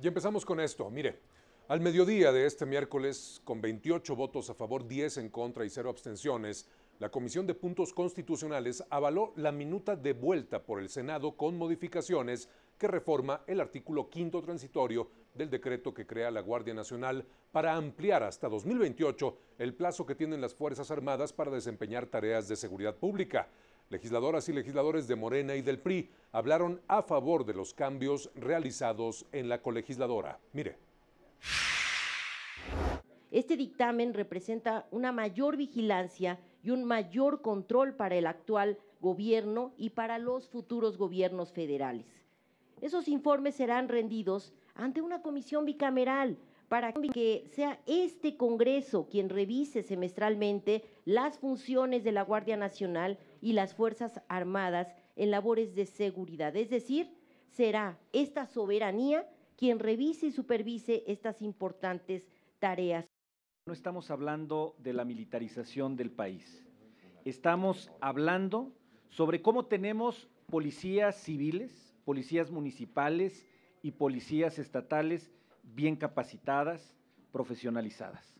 Y empezamos con esto. Mire, al mediodía de este miércoles, con 28 votos a favor, 10 en contra y 0 abstenciones, la Comisión de Puntos Constitucionales avaló la minuta de vuelta por el Senado con modificaciones que reforma el artículo quinto transitorio del decreto que crea la Guardia Nacional para ampliar hasta 2028 el plazo que tienen las Fuerzas Armadas para desempeñar tareas de seguridad pública. Legisladoras y legisladores de Morena y del PRI hablaron a favor de los cambios realizados en la colegisladora. Mire. Este dictamen representa una mayor vigilancia y un mayor control para el actual gobierno y para los futuros gobiernos federales. Esos informes serán rendidos ante una comisión bicameral para que sea este Congreso quien revise semestralmente las funciones de la Guardia Nacional y las Fuerzas Armadas en labores de seguridad. Es decir, será esta soberanía quien revise y supervise estas importantes tareas. No estamos hablando de la militarización del país. Estamos hablando sobre cómo tenemos policías civiles, policías municipales y policías estatales bien capacitadas, profesionalizadas.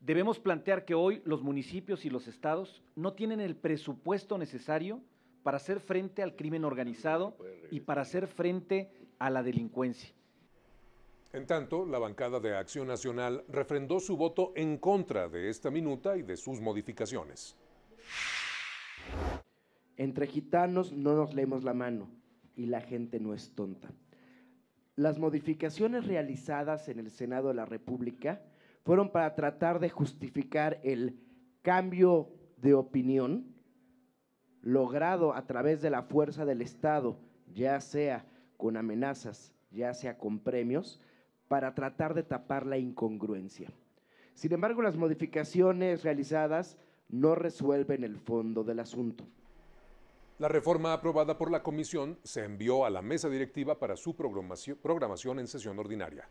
Debemos plantear que hoy los municipios y los estados no tienen el presupuesto necesario para hacer frente al crimen organizado y para hacer frente a la delincuencia. En tanto, la bancada de Acción Nacional refrendó su voto en contra de esta minuta y de sus modificaciones. Entre gitanos no nos leemos la mano y la gente no es tonta las modificaciones realizadas en el Senado de la República fueron para tratar de justificar el cambio de opinión logrado a través de la fuerza del Estado, ya sea con amenazas, ya sea con premios, para tratar de tapar la incongruencia. Sin embargo, las modificaciones realizadas no resuelven el fondo del asunto. La reforma aprobada por la comisión se envió a la mesa directiva para su programación en sesión ordinaria.